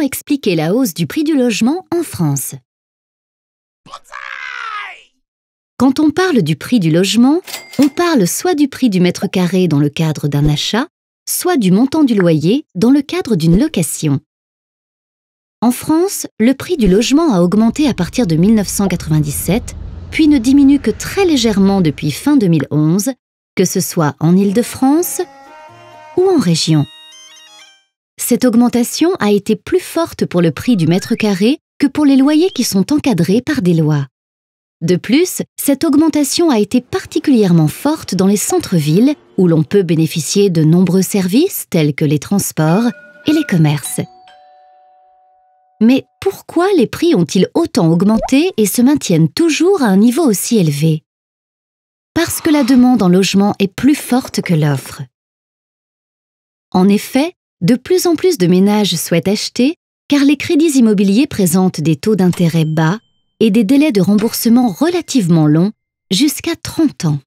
expliquer la hausse du prix du logement en France Quand on parle du prix du logement, on parle soit du prix du mètre carré dans le cadre d'un achat, soit du montant du loyer dans le cadre d'une location. En France, le prix du logement a augmenté à partir de 1997, puis ne diminue que très légèrement depuis fin 2011, que ce soit en Île-de-France ou en région. Cette augmentation a été plus forte pour le prix du mètre carré que pour les loyers qui sont encadrés par des lois. De plus, cette augmentation a été particulièrement forte dans les centres-villes où l'on peut bénéficier de nombreux services tels que les transports et les commerces. Mais pourquoi les prix ont-ils autant augmenté et se maintiennent toujours à un niveau aussi élevé Parce que la demande en logement est plus forte que l'offre. En effet, de plus en plus de ménages souhaitent acheter car les crédits immobiliers présentent des taux d'intérêt bas et des délais de remboursement relativement longs, jusqu'à 30 ans.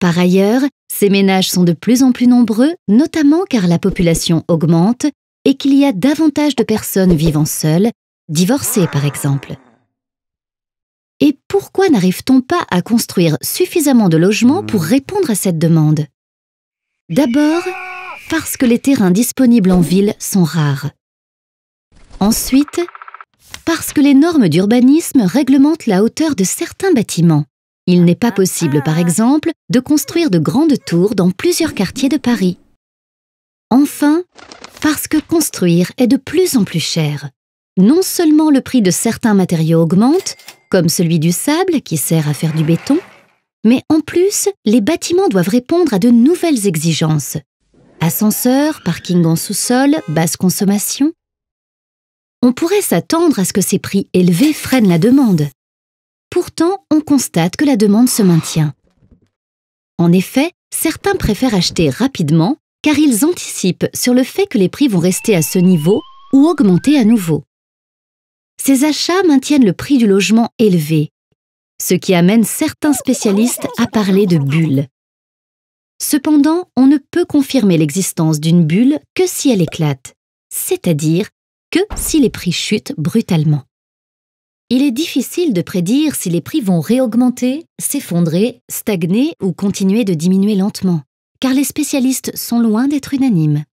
Par ailleurs, ces ménages sont de plus en plus nombreux, notamment car la population augmente et qu'il y a davantage de personnes vivant seules, divorcées par exemple. Et pourquoi n'arrive-t-on pas à construire suffisamment de logements pour hmm. répondre à cette demande D'abord, parce que les terrains disponibles en ville sont rares. Ensuite, parce que les normes d'urbanisme réglementent la hauteur de certains bâtiments. Il n'est pas possible, par ah. exemple, de construire de grandes tours dans plusieurs quartiers de Paris. Enfin, parce que construire est de plus en plus cher. Non seulement le prix de certains matériaux augmente, comme celui du sable qui sert à faire du béton, mais en plus, les bâtiments doivent répondre à de nouvelles exigences. Ascenseur, parking en sous-sol, basse consommation. On pourrait s'attendre à ce que ces prix élevés freinent la demande. Pourtant, on constate que la demande se maintient. En effet, certains préfèrent acheter rapidement car ils anticipent sur le fait que les prix vont rester à ce niveau ou augmenter à nouveau. Ces achats maintiennent le prix du logement élevé, ce qui amène certains spécialistes à parler de bulles ». Cependant, on ne peut confirmer l'existence d'une bulle que si elle éclate, c'est-à-dire que si les prix chutent brutalement. Il est difficile de prédire si les prix vont réaugmenter, s'effondrer, stagner ou continuer de diminuer lentement, car les spécialistes sont loin d'être unanimes.